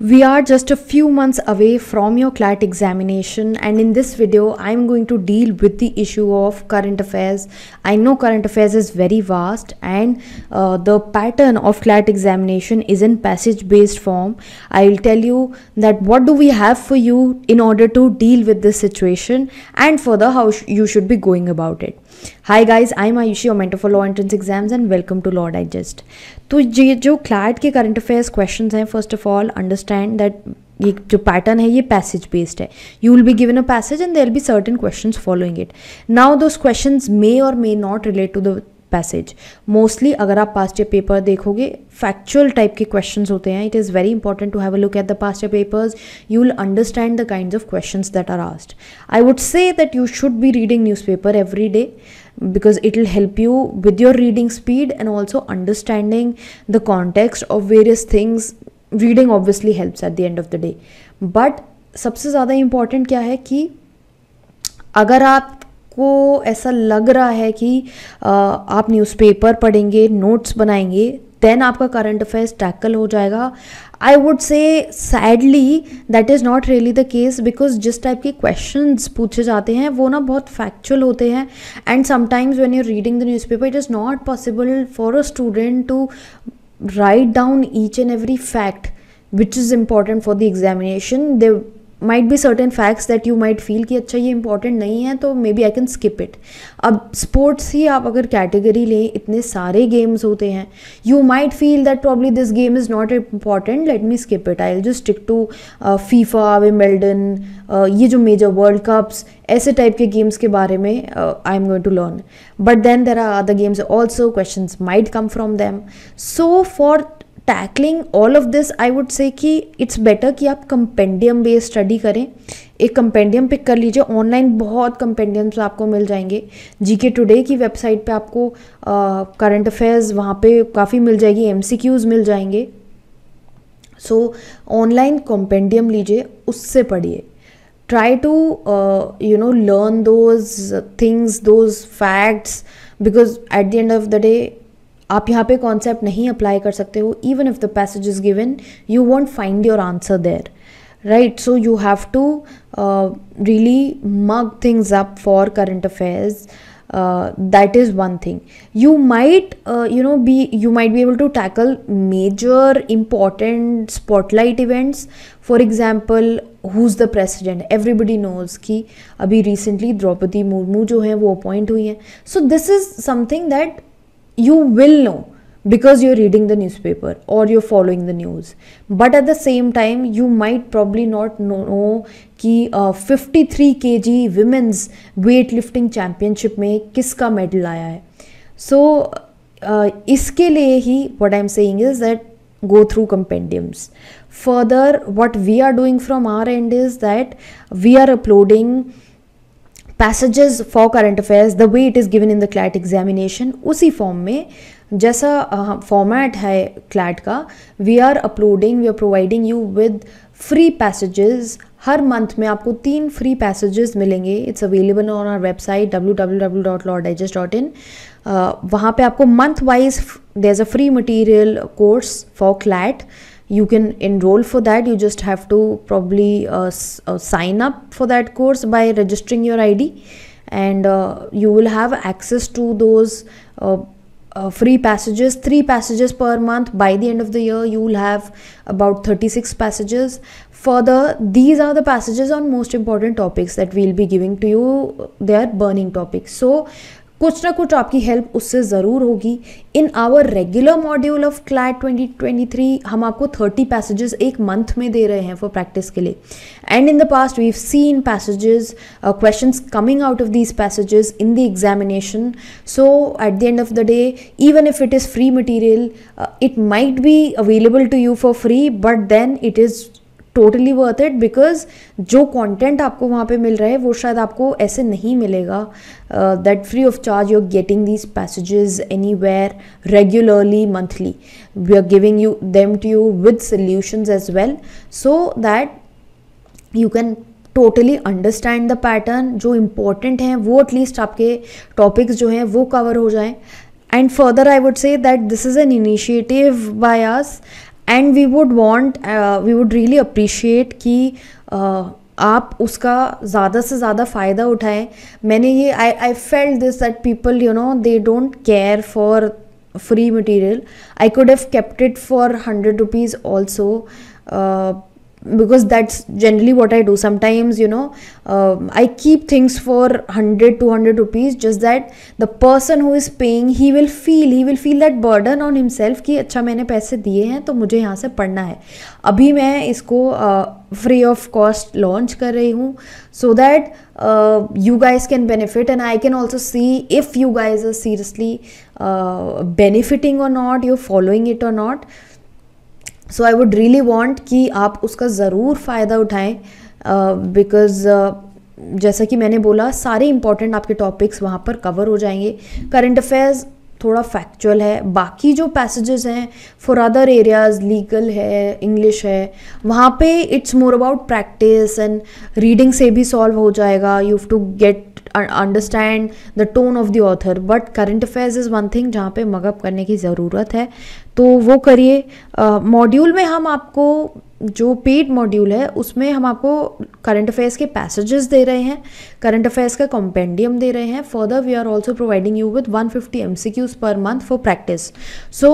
We are just a few months away from your CLAT examination and in this video I am going to deal with the issue of current affairs. I know current affairs is very vast and uh, the pattern of CLAT examination is in passage based form. I will tell you that what do we have for you in order to deal with this situation and further how sh you should be going about it. Hi guys I am Ayushi और mentor for law entrance exams and welcome to Law Digest तो ये जो CLAT के current affairs question हैं first of all understand that ये जो pattern है ये पैसेज बेस्ड है you will be given a passage and there be certain question following it now those question may or may not relate to the passage mostly अगर आप past year paper देखोगे factual type के question होते हैं it is very important to have a look at the past year papers you will understand the kind of question that are asked I would say that you should be reading newspaper every day because it will help you with your reading speed and also understanding the context of various things reading obviously helps at the end of the day but सबसे ज़्यादा important क्या है कि अगर आप आपको ऐसा लग रहा है कि आप न्यूज़पेपर पढ़ेंगे नोट्स बनाएंगे देन आपका करंट अफेयर्स टैकल हो जाएगा I would say sadly that is not really the case because जिस टाइप के क्वेश्चन पूछे जाते हैं वो ना बहुत फैक्चुअल होते हैं and sometimes when you reading the newspaper it is not possible for a student to write down each and every fact which is important for the examination they might be certain facts that you might feel कि अच्छा ये important नहीं है तो maybe I can skip it अब sports ही आप अगर कैटेगरी लें इतने सारे गेम्स होते हैं you might feel that probably this game is not important let me skip it I will just stick to FIFA Wimbledon ये जो मेजर वर्ल्ड कप्स ऐसे टाइप के गेम्स के बारे में I am going to learn but then there are other games also question might come from them so for tackling all of this I would say कि it's better कि आप compendium based study करें एक compendium pick कर लीजिए online बहुत कंपेंडियम्स आपको मिल जाएंगे जीके टुडे की वेबसाइट पे आपको करंट अफेयर्स वहाँ पे काफ़ी मिल जाएगी एमसीक्यूज मिल जाएंगे सो ऑनलाइन कंपेंडियम लीजिए उससे पढ़िए try to uh, you know learn those things those facts because at the end of the day आप यहाँ पे कॉन्सेप्ट नहीं अप्लाई कर सकते हो even if the passage is given you won't find your answer there right so you have to uh, really mug things up for current affairs uh, that is one thing you might uh, you know be you might be able to tackle major important spotlight events for example who's the president everybody knows ki abhi recently draupadi murmu jo hai wo appoint hui hain so this is something that you will know because you're reading the newspaper or you're following the news but at the same time you might probably not know कि uh, 53 kg women's weightlifting championship में kiska medal aaya hai. so, uh, इसके लिए ही what I am saying is go through compendiums. Further, what we are doing from our end is that we are uploading passages for current affairs the way it is given in the CLAT examination उसी form में जैसा format uh, है CLAT का we are uploading we are providing you with free passages हर month में आपको तीन free passages मिलेंगे it's available on our website W W W dot Law Digest dot in वहाँ पर आपको month wise there is a free material course for CLAT you can enroll for that you just have to probably uh, uh, sign up for that course by registering your id and uh, you will have access to those uh, uh, free passages three passages per month by the end of the year you will have about 36 passages further these are the passages on most important topics that we'll be giving to you they are burning topics so कुछ ना कुछ आपकी help उससे ज़रूर होगी in our regular module of CLAT 2023 हम आपको 30 passages एक मंथ में दे रहे हैं फॉर प्रैक्टिस के लिए and in the past we seen passages question coming out of these passages in the examination so at the end of the day even if it is free material it might be available to you for free but then it is totally worth it because जो content आपको वहाँ पे मिल रहा है वो शायद आपको ऐसे नहीं मिलेगा that free of charge you are getting these passages anywhere regularly monthly we are giving you them to you with solution as well so that you can totally understand the pattern जो important हैं वो at least आपके topics जो हैं वो cover हो जाएँ and further I would say that this is an initiative by us and we would want we would really appreciate कि uh, आप उसका ज़्यादा से ज़्यादा फ़ायदा उठाएं मैंने ये I I felt this that people you know they don't care for free material I could have kept it for hundred rupees also because that's generally what i do sometimes you know uh, i keep things for 100 200 rupees just that the person who is paying he will feel he will feel that burden on himself कि अच्छा मैंने पैसे दिए हैं तो मुझे यहाँ से पढ़ना है अभी मैं इसको फ्री ऑफ कॉस्ट लॉन्च कर रही हूँ so that you guys can benefit and I can also see if you guys are seriously benefiting और नॉट यू फॉलोइंग इट और not so I would really want कि आप उसका ज़रूर फ़ायदा उठाएं बिकॉज़ जैसा कि मैंने बोला सारे इंपॉर्टेंट आपके टॉपिक्स वहाँ पर कवर हो जाएंगे करंट अफेयर्स थोड़ा फैक्चुअल है बाकी जो पैसेजेस हैं फॉर अदर एरियाज लीगल है इंग्लिश है वहाँ पे it's more about practice and reading से भी सॉल्व हो जाएगा you have to get understand the tone of the author but current affairs is one thing जहाँ पे मगअप करने की ज़रूरत है तो वो करिए मॉड्यूल uh, में हम आपको जो पेड मॉड्यूल है उसमें हम आपको करंट अफेयर्स के पैसेजेस दे रहे हैं करंट अफेयर्स का कॉम्पेंडियम दे रहे हैं further we are also providing you with 150 fifty M C Qs per month for practice so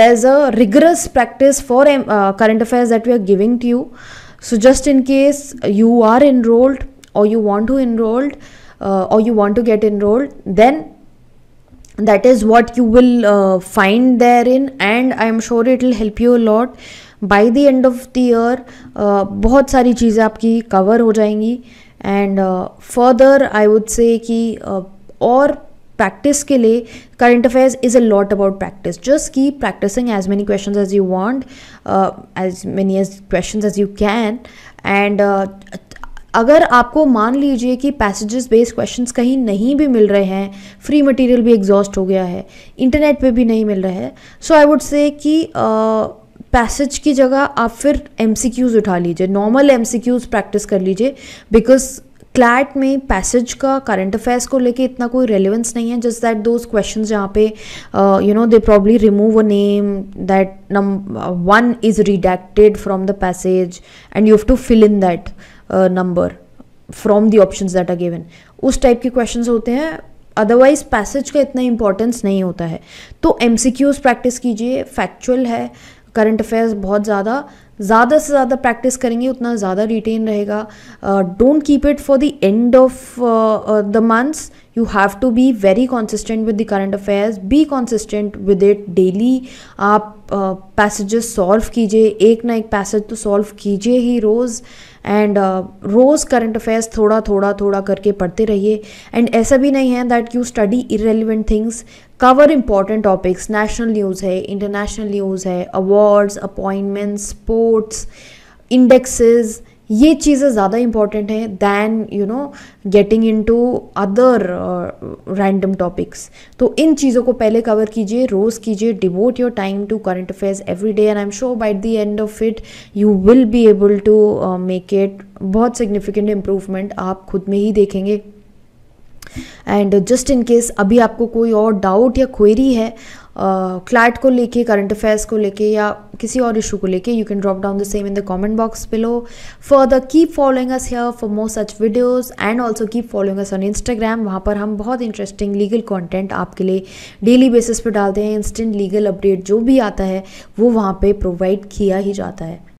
they is a rigorous practice for current affairs that we are giving to you so just in case you are enrolled और you want to enrolled Uh, or you want to get enrolled, then that is what you will uh, find therein, and I am sure it will help you a lot. By the end of the year, uh, बहुत सारी चीज़ें आपकी cover हो जाएंगी and further I would say कि uh, और practice के current affairs is a lot about practice. Just keep practicing as many questions as you want, as many questions as you can and अगर आपको मान लीजिए कि पैसेजेस बेस्ड क्वेश्चंस कहीं नहीं भी मिल रहे हैं फ्री मटेरियल भी एग्जॉस्ट हो गया है इंटरनेट पे भी नहीं मिल रहा है सो आई वुड से कि पैसेज की जगह आप फिर एम उठा लीजिए नॉर्मल एम प्रैक्टिस कर लीजिए बिकॉज क्लैट में पैसेज का करंट अफेयर्स को लेके इतना कोई रेलिवेंस नहीं है जस्ट दैट दोज क्वेश्चन जहाँ पे you know they probably remove a name that name one is redacted from the passage and you have to fill in that number from the option that are given उस type के question होते हैं otherwise passage का इतना importance नहीं होता है तो एम सी क्यूज प्रैक्टिस कीजिए फैक्चुअल है करंट अफेयर्स बहुत ज़्यादा ज़्यादा से ज़्यादा प्रैक्टिस करेंगे उतना ज़्यादा रिटेन रहेगा don't keep it for the end of the months you have to be very consistent with the current affairs be consistent with it daily आप पैसेजेस uh, सॉल्व कीजिए एक ना एक पैसेज तो सॉल्व कीजिए ही रोज़ एंड uh, रोज़ करंट अफेयर्स थोड़ा थोड़ा थोड़ा करके पढ़ते रहिए एंड ऐसा भी नहीं है that you study irrelevant things cover important topics national news है इंटरनेशनल न्यूज़ है awards appointments post reports indexes ये चीज़ें ज़्यादा इम्पॉर्टेंट हैं than you know getting into other random topics तो इन चीज़ों को पहले कवर कीजिए रोज़ कीजिए devote your time to current affairs every day and I am sure by the end of it you will be able to make it बहुत significant improvement आप खुद में ही देखेंगे एंड जस्ट इन केस अभी आपको कोई और डाउट या क्वेरी है क्लाइट को लेके करंट अफेयर्स को लेके या किसी और इशू को लेके you can drop down the same in the comment box below further keep following us here for more such videos and also keep following us on Instagram वहाँ पर हम बहुत इंटरेस्टिंग लीगल कंटेंट आपके लिए daily basis पर डालते हैं instant legal update जो भी आता है वो वहाँ पर प्रोवाइड किया ही जाता है